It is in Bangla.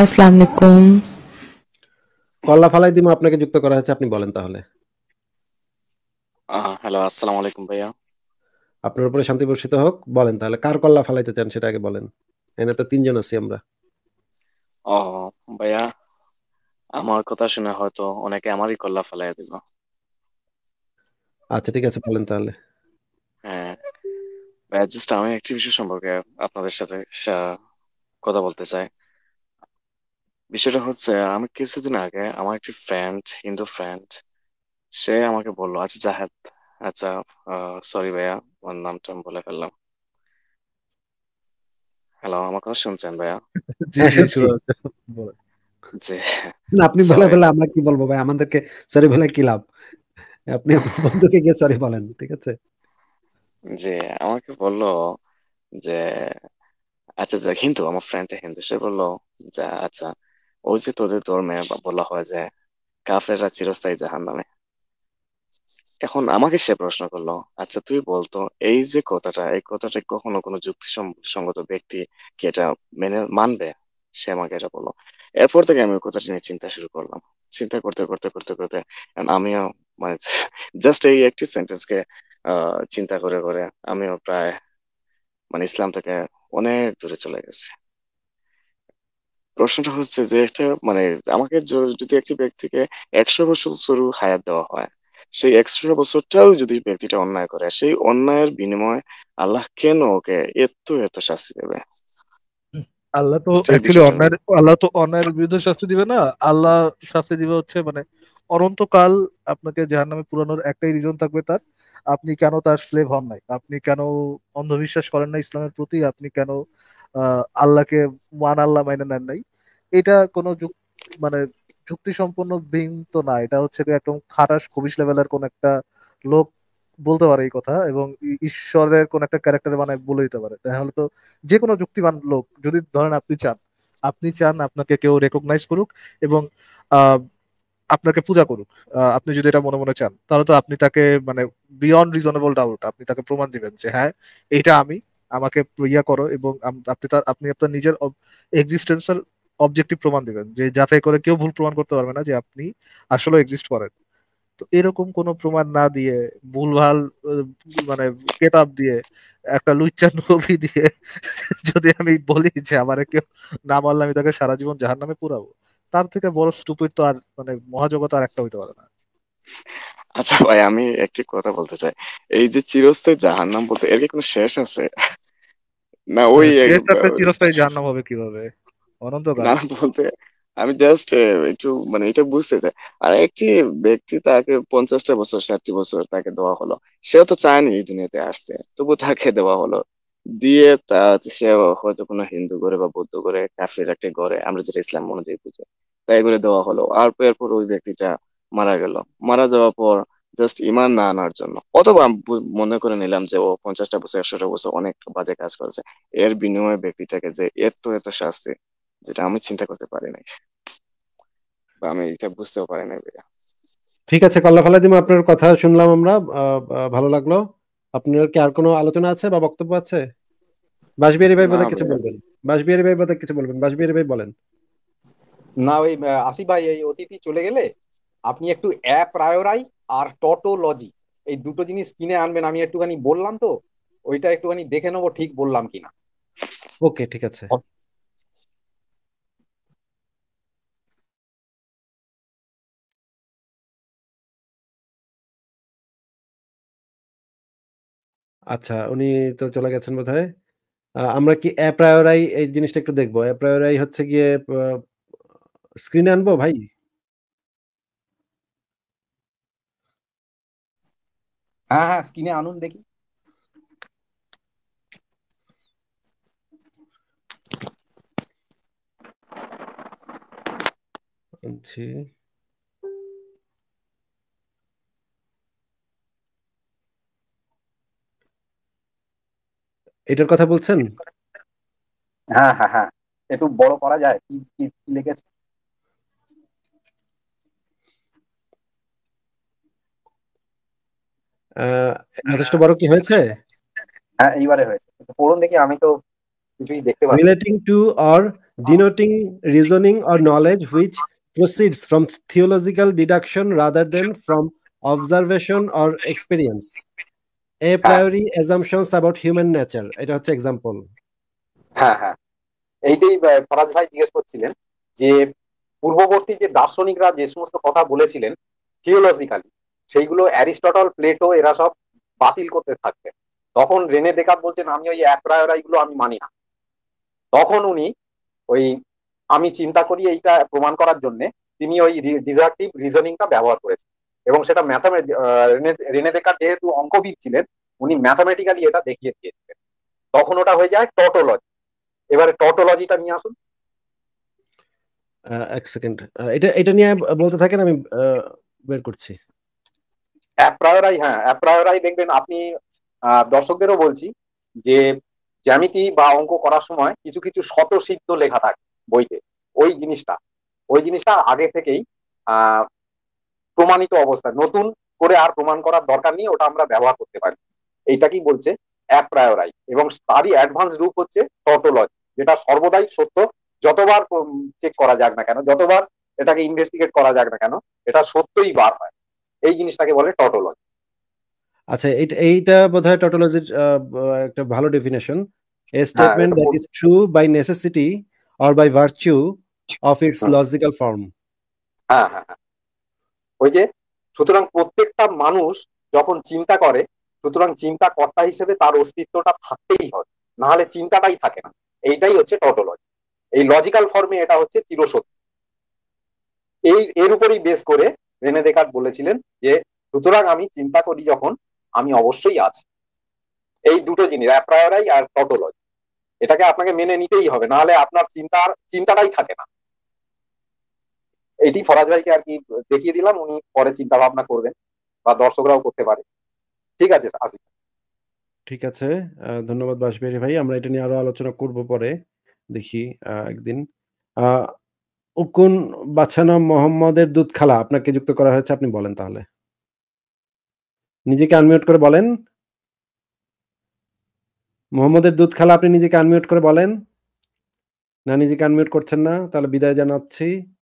আসসালামু আলাইকুম কল্লা ফালাই আপনাকে যুক্ত করা হয়েছে আপনি বলেন তাহলে হ্যালো আসসালামু আলাইকুম ভাইয়া আপনার উপরে শান্তি বর্ষিত হোক বলেন তাহলে কার কল্লা ফালাইতে চান সেটা আগে বলেন এনে তো তিনজন আছি আমরা ও ভাইয়া আমার কথা শুনে হয়তো অনেকে আমারই কল্লা ফালাই দিল আচ্ছা ঠিক আছে বলেন তাহলে হ্যাঁ ভাইয়া জাস্ট আমি একটি বিষয় সম্পর্কে আপনাদের সাথে কথা বলতে চাই বিষয়টা হচ্ছে আমি কিছুদিন আগে আমার একটি ফ্রেন্ড হিন্দু ফ্রেন্ড সে আমাকে বললো আচ্ছা জাহেদ আচ্ছা সরি ভাইয়া আমার নামটা আমি বলে ফেললাম হ্যালো আমার কথা শুনছেন ভাইয়া আপনি বলে Sorry. ফেলে আমরা কি বলবো ভাই আমাদেরকে সরি বলে কি লাভ আপনি বন্ধুকে গিয়ে সরি বলেন ঠিক আছে যে আমাকে বললো যে আচ্ছা যা হিন্দু আমার ফ্রেন্ডটা হিন্দু সে বললো যে আচ্ছা ওই যে তোদের ধর্মে বলা হয় যে কাফেররা চিরস্থায়ী জাহান নামে এখন আমাকে সে প্রশ্ন করলো আচ্ছা তুই বলতো এই যে কথাটা এই কথাটা কখনো কোনো যুক্তি সঙ্গত ব্যক্তি কি এটা মেনে মানবে সে আমাকে এটা বললো এরপর থেকে আমি কথাটা নিয়ে চিন্তা শুরু করলাম চিন্তা করতে করতে করতে করতে আমিও মানে জাস্ট এই একটি সেন্টেন্স কে চিন্তা করে করে আমিও প্রায় মানে ইসলাম থেকে অনেক দূরে চলে গেছে প্রশ্নটা হচ্ছে যে একটা মানে আমাকে যদি একটি ব্যক্তিকে একশো বছর শুরু হায়াত দেওয়া হয় সেই একশো বছরটাও যদি ব্যক্তিটা অন্যায় করে সেই অন্যায়ের বিনিময়ে আল্লাহ কেন ওকে এত এত শাস্তি দেবে আল্লাহ তো অন্যায় আল্লাহ তো অন্যায়ের বিরুদ্ধে শাস্তি দিবে না আল্লাহ শাস্তি দিবে হচ্ছে মানে অনন্তকাল আপনাকে জাহান নামে পুরানোর একটাই রিজন থাকবে তার আপনি কেন তার স্লেভ হন নাই আপনি কেন অন্ধবিশ্বাস করেন না ইসলামের প্রতি আপনি কেন আল্লাহকে ওয়ান আল্লাহ মাইনে নেন নাই এটা কোন মানে সম্পন্ন বিং তো না এটা হচ্ছে একদম খাটাস খুবিস লেভেলের কোন একটা লোক বলতে পারে এই কথা এবং ঈশ্বরের কোন একটা ক্যারেক্টার মানে বলে দিতে পারে তাহলে তো যে কোনো যুক্তিমান লোক যদি ধরেন আপনি চান আপনি চান আপনাকে কেউ রেকগনাইজ করুক এবং আপনাকে পূজা করুক আপনি যদি এটা মনে মনে চান তাহলে তো আপনি তাকে মানে বিয়ন্ড রিজনেবল ডাউট আপনি তাকে প্রমাণ দিবেন যে হ্যাঁ এটা আমি আমাকে ইয়া করো এবং আপনি তার আপনি আপনার নিজের এক্সিস্টেন্সের অবজেক্টিভ প্রমাণ দেবেন যে যাচাই করে কেউ ভুল প্রমাণ করতে পারবে না যে আপনি আসলে এক্সিস্ট করেন তো এরকম কোনো প্রমাণ না দিয়ে ভুলভাল মানে কেতাব দিয়ে একটা লুচ্চা নবি দিয়ে যদি আমি বলি যে আমার কেউ না মারলে আমি তাকে সারা জীবন জাহার নামে পুরাবো তার থেকে বড় স্টুপিড তো আর মানে মহাজগত আর একটা হইতে পারে না আচ্ছা ভাই আমি একটি কথা বলতে চাই এই যে চিরস্থায়ী জাহান্নাম বলতে এর কি কোনো শেষ আছে না ওই চেষ্টাতে চিরস্থায়ী জাহান্নাম হবে কিভাবে অনন্তকাল না বলতে আমি জাস্ট একটু মানে এটা বুঝতে চাই আর একটি ব্যক্তি তাকে পঞ্চাশটা বছর ষাটটি বছর তাকে দেওয়া হলো সেও তো চায়নি এই দুনিয়াতে আসতে তবু তাকে দেওয়া হলো দিয়ে তা সে হয়তো কোনো হিন্দু ঘরে বা বৌদ্ধ ঘরে কাফির একটা ঘরে আমরা যেটা ইসলাম অনুযায়ী বুঝে তাই করে দেওয়া হলো আর এরপর ওই ব্যক্তিটা মারা গেল মারা যাওয়ার পর জাস্ট ইমান না আনার জন্য অথবা মনে করে নিলাম যে ও পঞ্চাশটা বছর একশোটা বছর অনেক বাজে কাজ করেছে এর বিনিময়ে ব্যক্তিটাকে যে এত এত শাস্তি যেটা আমি চিন্তা করতে পারি নাই বা আমি এটা বুঝতেও পারি নাই ভাইয়া ঠিক আছে কল্লা দিম আপনার কথা শুনলাম আমরা ভালো লাগলো আপনার কি আর কোনো আলোচনা আছে বা বক্তব্য আছে বাসবিহারি ভাই বলে কিছু বলবেন বাসবিহারি ভাই বলে কিছু বলবেন বাসবিহারি ভাই বলেন না ওই আসি ভাই এই অতিথি চলে গেলে আপনি একটু অ্যাপ রায়রাই আর টটোলজি এই দুটো জিনিস কিনে আনবেন আমি একটুখানি বললাম তো ওইটা একটুখানি দেখে নেবো ঠিক বললাম কিনা ওকে ঠিক আছে আচ্ছা উনি তো চলে গেছেন বোধ হয় আমরা কি অ্যাপ্রায়োরাই এই জিনিসটা একটু দেখবো অ্যাপ্রায়োরাই হচ্ছে গিয়ে স্ক্রিনে আনবো ভাই হ্যাঁ হ্যাঁ স্ক্রিনে আনুন দেখি জি আচ্ছা। এটার কথা বলছেন হ্যাঁ হ্যাঁ হ্যাঁ একটু বড় করা যায় কি কি লিখেছে যথেষ্ট হ্যাঁ। বড় কি হয়েছে হ্যাঁ এইবারে হয়েছে পড়ুন দেখি আমি তো কিছুই দেখতে পাচ্ছি relating to or denoting reasoning or knowledge which proceeds from theological deduction rather than from observation or experience. A হ্যাঁ। priori assumptions about human nature. এটা হচ্ছে এক্সাম্পল হ্যাঁ হ্যাঁ এইটাই ফরাজ ভাই জিজ্ঞেস করছিলেন যে পূর্ববর্তী যে দার্শনিকরা যে সমস্ত কথা বলেছিলেন থিওলজিক্যালি সেইগুলো অ্যারিস্টটল প্লেটো এরা সব বাতিল করতে থাকবে তখন রেনে দেখাত বলছেন আমি ওই এগুলো আমি মানি না তখন উনি ওই আমি চিন্তা করি এইটা প্রমাণ করার জন্য তিনি ওই ডিজার্টিভ রিজনিংটা ব্যবহার করেছেন এবং সেটা ম্যাথামে রেনে দেখার যেহেতু অঙ্কবিদ ছিলেন উনি ম্যাথামেটিক্যালি এটা দেখিয়ে দিয়েছিলেন তখন ওটা হয়ে যায় টটোলজি এবারে টটোলজিটা নিয়ে আসুন এক সেকেন্ড এটা এটা নিয়ে বলতে থাকেন আমি বের করছি অ্যাপ্রায়রাই হ্যাঁ অ্যাপ্রায়রাই দেখবেন আপনি দর্শকদেরও বলছি যে জ্যামিতি বা অঙ্ক করার সময় কিছু কিছু স্বতঃসিদ্ধ লেখা থাকে বইতে ওই জিনিসটা ওই জিনিসটা আগে থেকেই প্রমাণিত অবস্থা নতুন করে আর প্রমাণ করার দরকার নেই ওটা আমরা ব্যবহার করতে পারি এইটা কি বলছে অ্যাপ্রায়রাই এবং তারই অ্যাডভান্স রূপ হচ্ছে টটোলজি যেটা সর্বদাই সত্য যতবার চেক করা যাক না কেন যতবার এটাকে ইনভেস্টিগেট করা যাক না কেন এটা সত্যই বার হয় এই জিনিসটাকে বলে টটোলজি আচ্ছা এটা এইটা বোধহয় টটোলজির একটা ভালো definition a statement that is true by necessity or by virtue of its logical form হ্যাঁ হ্যাঁ ওই যে সুতরাং প্রত্যেকটা মানুষ যখন চিন্তা করে সুতরাং চিন্তা কর্তা হিসেবে তার অস্তিত্বটা থাকতেই হয় না হলে চিন্তাটাই থাকে না এইটাই হচ্ছে টটোলজি এই লজিক্যাল ফর্মে এটা হচ্ছে চিরসত্য এই এর উপরেই বেস করে রেনে দেকার্ড বলেছিলেন যে সুতরাং আমি চিন্তা করি যখন আমি অবশ্যই আছি এই দুটো জিনিস অ্যাপ্রায়রাই আর টটোলজি এটাকে আপনাকে মেনে নিতেই হবে নাহলে আপনার চিন্তার চিন্তাটাই থাকে না এটি ফরাজ ভাইকে আর কি দেখিয়ে দিলাম উনি পরে চিন্তা ভাবনা করবেন বা দর্শকরাও করতে পারে ঠিক আছে আসি ঠিক আছে ধন্যবাদ বাসবিহারী ভাই আমরা এটা নিয়ে আরো আলোচনা করব পরে দেখি একদিন উকুন বাছানো মোহাম্মদের দুধ খালা আপনাকে যুক্ত করা হয়েছে আপনি বলেন তাহলে নিজেকে আনমিউট করে বলেন মোহাম্মদের দুধ খালা আপনি নিজেকে আনমিউট করে বলেন না নিজেকে আনমিউট করছেন না তাহলে বিদায় জানাচ্ছি